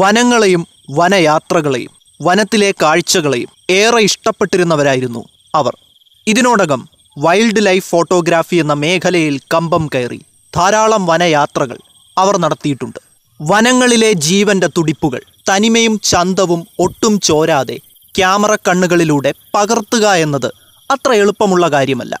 വനങ്ങളെയും വനയാത്രകളെയും വനത്തിലെ കാഴ്ചകളെയും ഏറെ ഇഷ്ടപ്പെട്ടിരുന്നവരായിരുന്നു അവർ ഇതിനോടകം wild life photography എന്ന മേഖലയിൽ കമ്പം കയറി ധാരാളം വനയാത്രകൾ അവർ നടത്തിയിട്ടുണ്ട് വനങ്ങളിലെ ജീവന്റെ തുടിപ്പുകൾ തനിമയും ചന്തവും ഒട്ടും ചോരാതെ ക്യാമറ കണ്ണുകളിലൂടെ പകർത്തുക എന്നത് അത്ര എളുപ്പമുള്ള കാര്യമല്ല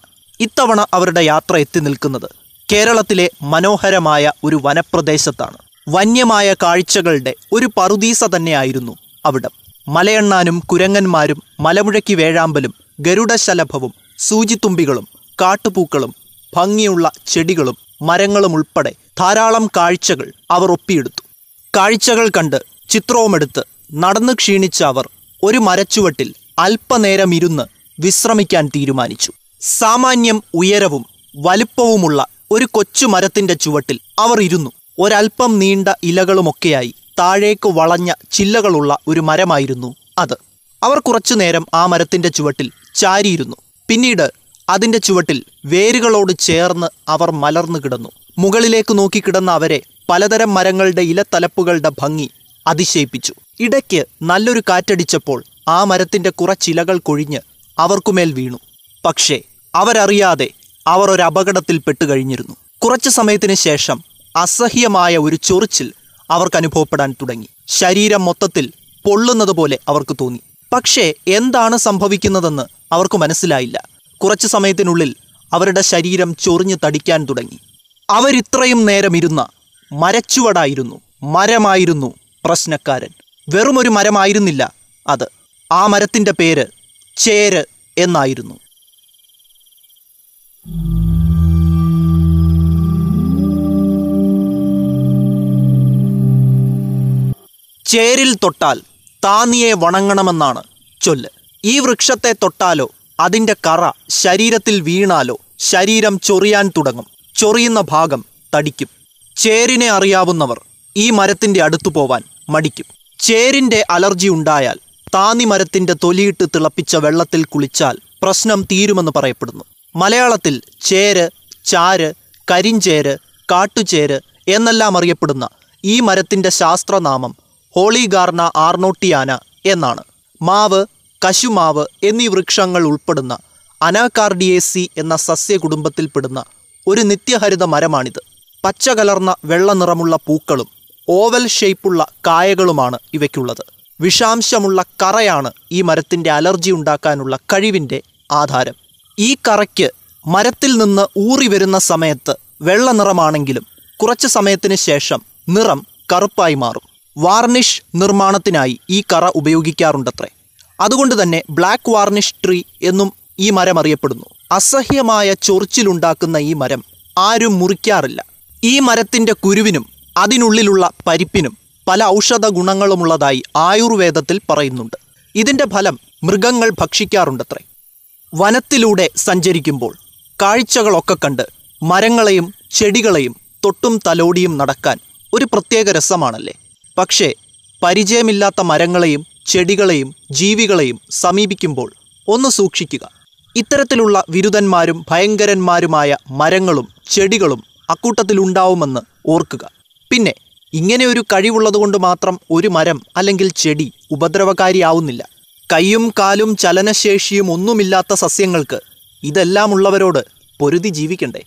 ഇത്തവണ അവരുടെ യാത്ര എത്തി നിൽക്കുന്നത് കേരളത്തിലെ മനോഹരമായ ഒരു വനപ്രദേശത്താണ് വന്യമായ കാഴ്ചകളുടെ ഒരു പറുദീസ തന്നെയായിരുന്നു അവിടം മലയണ്ണാനും കുരങ്ങന്മാരും മലമുഴക്കി വേഴാമ്പലും ഗരുഡശലഭവും സൂചിത്തുമ്പികളും കാട്ടുപൂക്കളും ഭംഗിയുള്ള ചെടികളും മരങ്ങളും ഉൾപ്പെടെ ധാരാളം കാഴ്ചകൾ അവർ ഒപ്പിയെടുത്തു കാഴ്ചകൾ കണ്ട് ചിത്രവുമെടുത്ത് നടന്നു ക്ഷീണിച്ച അവർ ഒരു മരച്ചുവട്ടിൽ അല്പനേരം ഇരുന്ന് വിശ്രമിക്കാൻ തീരുമാനിച്ചു സാമാന്യം ഉയരവും വലുപ്പവുമുള്ള ഒരു കൊച്ചു മരത്തിന്റെ ചുവട്ടിൽ അവർ ഇരുന്നു ഒരൽപ്പം നീണ്ട ഇലകളുമൊക്കെയായി താഴേക്ക് വളഞ്ഞ ചില്ലകളുള്ള ഒരു മരമായിരുന്നു അത് അവർ കുറച്ചു നേരം ആ മരത്തിൻ്റെ ചുവട്ടിൽ ചാരിയിരുന്നു പിന്നീട് അതിൻ്റെ ചുവട്ടിൽ വേരുകളോട് ചേർന്ന് അവർ മലർന്നു കിടന്നു മുകളിലേക്ക് നോക്കിക്കിടന്ന അവരെ പലതരം മരങ്ങളുടെ ഇലത്തലപ്പുകളുടെ ഭംഗി അതിശയിപ്പിച്ചു ഇടയ്ക്ക് നല്ലൊരു കാറ്റടിച്ചപ്പോൾ ആ മരത്തിൻ്റെ കുറച്ചിലകൾ കൊഴിഞ്ഞ് അവർക്കുമേൽ വീണു പക്ഷേ അവരറിയാതെ അവർ ഒരു അപകടത്തിൽ പെട്ടുകഴിഞ്ഞിരുന്നു കുറച്ചു സമയത്തിന് ശേഷം അസഹ്യമായ ഒരു ചൊറിച്ചിൽ അവർക്ക് അനുഭവപ്പെടാൻ തുടങ്ങി ശരീരം മൊത്തത്തിൽ പൊള്ളുന്നത് പോലെ അവർക്ക് തോന്നി പക്ഷേ എന്താണ് സംഭവിക്കുന്നതെന്ന് അവർക്ക് മനസ്സിലായില്ല കുറച്ചു സമയത്തിനുള്ളിൽ അവരുടെ ശരീരം ചൊറിഞ്ഞു തടിക്കാൻ തുടങ്ങി അവരിത്രയും നേരം ഇരുന്ന മരച്ചുവടായിരുന്നു മരമായിരുന്നു പ്രശ്നക്കാരൻ വെറുമൊരു മരമായിരുന്നില്ല അത് ആ മരത്തിൻ്റെ പേര് ചേര് എന്നായിരുന്നു ചേരിൽ തൊട്ടാൽ താന്നിയെ വണങ്ങണമെന്നാണ് ചൊല്ല് ഈ വൃക്ഷത്തെ തൊട്ടാലോ അതിൻ്റെ കറ ശരീരത്തിൽ വീണാലോ ശരീരം ചൊറിയാൻ തുടങ്ങും ചൊറിയുന്ന ഭാഗം തടിക്കും ചേരിനെ അറിയാവുന്നവർ ഈ മരത്തിൻ്റെ അടുത്തു പോവാൻ മടിക്കും ചേരിൻ്റെ അലർജി ഉണ്ടായാൽ താന്നി മരത്തിൻ്റെ തൊലിയിട്ട് തിളപ്പിച്ച വെള്ളത്തിൽ കുളിച്ചാൽ പ്രശ്നം തീരുമെന്ന് പറയപ്പെടുന്നു മലയാളത്തിൽ ചേര് ചാര് കരിഞ്ചേര് കാട്ടുചേര് എന്നെല്ലാം അറിയപ്പെടുന്ന ഈ മരത്തിൻ്റെ ശാസ്ത്രനാമം ഹോളിഗാർണ ആർണോട്ടിയാന എന്നാണ് മാവ് കശുമാവ് എന്നീ വൃക്ഷങ്ങൾ ഉൾപ്പെടുന്ന അനാകാർഡിയേസി എന്ന സസ്യകുടുംബത്തിൽപ്പെടുന്ന ഒരു നിത്യഹരിത മരമാണിത് പച്ച വെള്ള നിറമുള്ള പൂക്കളും ഓവൽ ഷേപ്പുള്ള കായകളുമാണ് ഇവയ്ക്കുള്ളത് വിഷാംശമുള്ള കറയാണ് ഈ മരത്തിൻ്റെ അലർജി ഉണ്ടാക്കാനുള്ള കഴിവിൻ്റെ ആധാരം ഈ കറയ്ക്ക് മരത്തിൽ നിന്ന് ഊറി വരുന്ന സമയത്ത് വെള്ള നിറമാണെങ്കിലും കുറച്ച് സമയത്തിന് ശേഷം നിറം കറുപ്പായി മാറും വാർണിഷ് നിർമ്മാണത്തിനായി ഈ കറ ഉപയോഗിക്കാറുണ്ടത്രേ അതുകൊണ്ട് തന്നെ ബ്ലാക്ക് വാർണിഷ് ട്രീ എന്നും ഈ മരം അറിയപ്പെടുന്നു അസഹ്യമായ ചൊറിച്ചിലുണ്ടാക്കുന്ന ഈ മരം ആരും മുറിക്കാറില്ല ഈ മരത്തിൻ്റെ കുരുവിനും അതിനുള്ളിലുള്ള പരിപ്പിനും പല ഔഷധ ഗുണങ്ങളുമുള്ളതായി ആയുർവേദത്തിൽ പറയുന്നുണ്ട് ഇതിൻ്റെ ഫലം മൃഗങ്ങൾ ഭക്ഷിക്കാറുണ്ടത്രേ വനത്തിലൂടെ സഞ്ചരിക്കുമ്പോൾ കാഴ്ചകളൊക്കെ കണ്ട് മരങ്ങളെയും ചെടികളെയും തൊട്ടും തലോടിയും നടക്കാൻ ഒരു പ്രത്യേക രസമാണല്ലേ പക്ഷേ പരിചയമില്ലാത്ത മരങ്ങളെയും ചെടികളെയും ജീവികളെയും സമീപിക്കുമ്പോൾ ഒന്ന് സൂക്ഷിക്കുക ഇത്തരത്തിലുള്ള വിരുദന്മാരും ഭയങ്കരന്മാരുമായ മരങ്ങളും ചെടികളും അക്കൂട്ടത്തിലുണ്ടാവുമെന്ന് ഓർക്കുക പിന്നെ ഇങ്ങനെയൊരു കഴിവുള്ളതുകൊണ്ട് മാത്രം ഒരു മരം അല്ലെങ്കിൽ ചെടി ഉപദ്രവകാരിയാവുന്നില്ല കൈയും കാലും ചലനശേഷിയും ഒന്നുമില്ലാത്ത സസ്യങ്ങൾക്ക് ഇതെല്ലാമുള്ളവരോട് പൊരുതി ജീവിക്കണ്ടേ